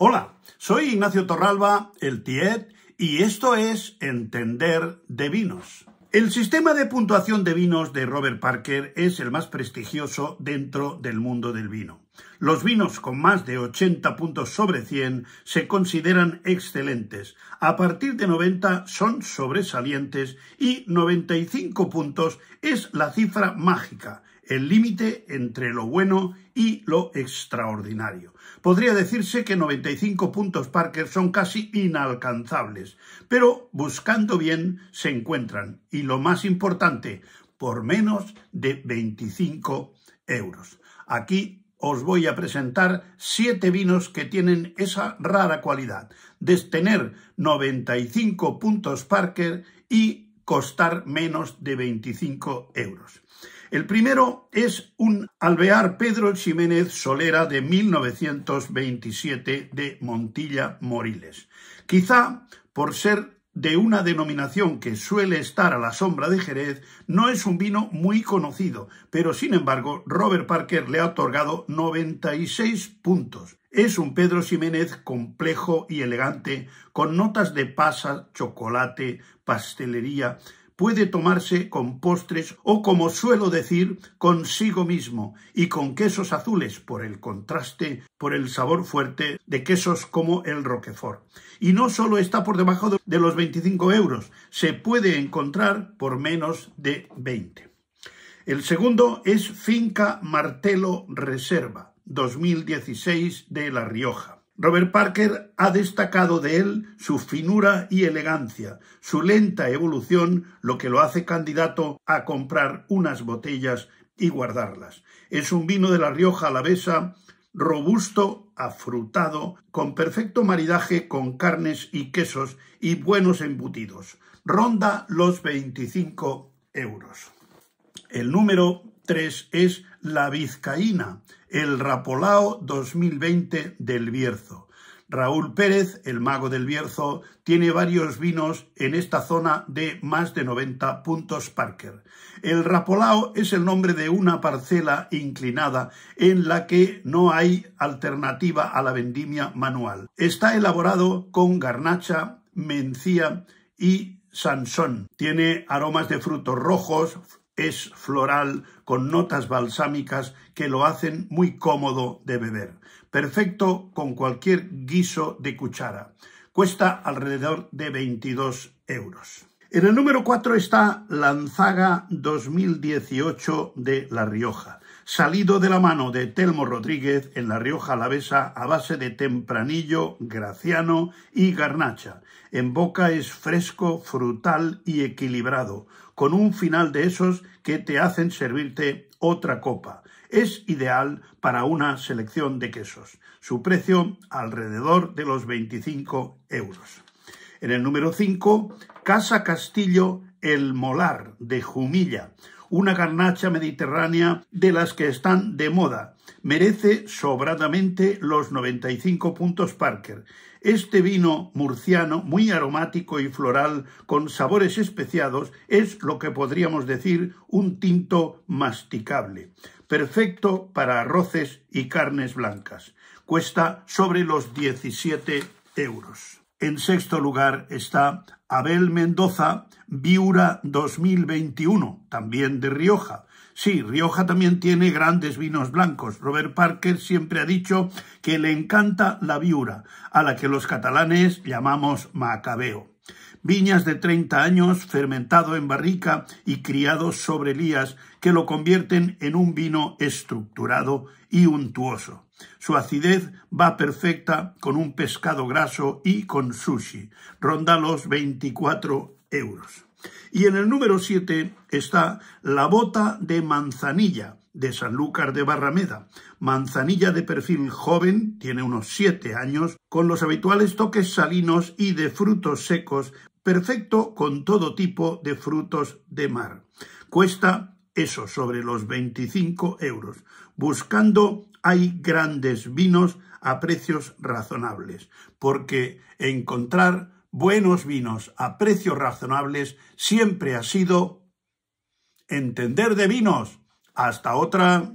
Hola, soy Ignacio Torralba, el TIET, y esto es Entender de Vinos. El sistema de puntuación de vinos de Robert Parker es el más prestigioso dentro del mundo del vino. Los vinos con más de 80 puntos sobre 100 se consideran excelentes, a partir de 90 son sobresalientes y 95 puntos es la cifra mágica, el límite entre lo bueno y lo extraordinario. Podría decirse que 95 puntos Parker son casi inalcanzables, pero buscando bien se encuentran, y lo más importante, por menos de 25 euros. Aquí os voy a presentar siete vinos que tienen esa rara cualidad de tener 95 puntos Parker y costar menos de 25 euros. El primero es un alvear Pedro Ximénez Solera de 1927 de Montilla Moriles. Quizá por ser de una denominación que suele estar a la sombra de Jerez, no es un vino muy conocido, pero sin embargo Robert Parker le ha otorgado 96 puntos. Es un Pedro Ximénez complejo y elegante, con notas de pasa, chocolate, pastelería, puede tomarse con postres o, como suelo decir, consigo mismo y con quesos azules por el contraste, por el sabor fuerte de quesos como el Roquefort. Y no solo está por debajo de los 25 euros, se puede encontrar por menos de 20. El segundo es Finca Martelo Reserva 2016 de La Rioja. Robert Parker ha destacado de él su finura y elegancia, su lenta evolución, lo que lo hace candidato a comprar unas botellas y guardarlas. Es un vino de la Rioja alavesa robusto, afrutado, con perfecto maridaje con carnes y quesos y buenos embutidos. Ronda los 25 euros. El número 3 es La Vizcaína, el Rapolao 2020 del Bierzo. Raúl Pérez, el mago del Bierzo, tiene varios vinos en esta zona de más de 90 puntos Parker. El Rapolao es el nombre de una parcela inclinada en la que no hay alternativa a la vendimia manual. Está elaborado con garnacha, mencía y sansón. Tiene aromas de frutos rojos, es floral con notas balsámicas que lo hacen muy cómodo de beber, perfecto con cualquier guiso de cuchara. Cuesta alrededor de 22 euros. En el número 4 está Lanzaga 2018 de La Rioja salido de la mano de Telmo Rodríguez en La Rioja Alavesa a base de tempranillo, graciano y garnacha. En boca es fresco, frutal y equilibrado, con un final de esos que te hacen servirte otra copa. Es ideal para una selección de quesos. Su precio alrededor de los 25 euros. En el número 5, Casa Castillo El Molar de Jumilla una garnacha mediterránea de las que están de moda. Merece sobradamente los 95 puntos Parker. Este vino murciano, muy aromático y floral, con sabores especiados, es lo que podríamos decir un tinto masticable, perfecto para arroces y carnes blancas. Cuesta sobre los 17 euros. En sexto lugar está Abel Mendoza, Viura 2021, también de Rioja. Sí, Rioja también tiene grandes vinos blancos. Robert Parker siempre ha dicho que le encanta la viura, a la que los catalanes llamamos macabeo. Viñas de 30 años, fermentado en barrica y criado sobre lías, que lo convierten en un vino estructurado y untuoso. Su acidez va perfecta con un pescado graso y con sushi. Ronda los 24 euros. Y en el número siete está la bota de manzanilla de Sanlúcar de Barrameda. Manzanilla de perfil joven, tiene unos siete años, con los habituales toques salinos y de frutos secos, perfecto con todo tipo de frutos de mar. Cuesta eso, sobre los 25 euros. Buscando hay grandes vinos a precios razonables, porque encontrar buenos vinos a precios razonables siempre ha sido entender de vinos. Hasta otra.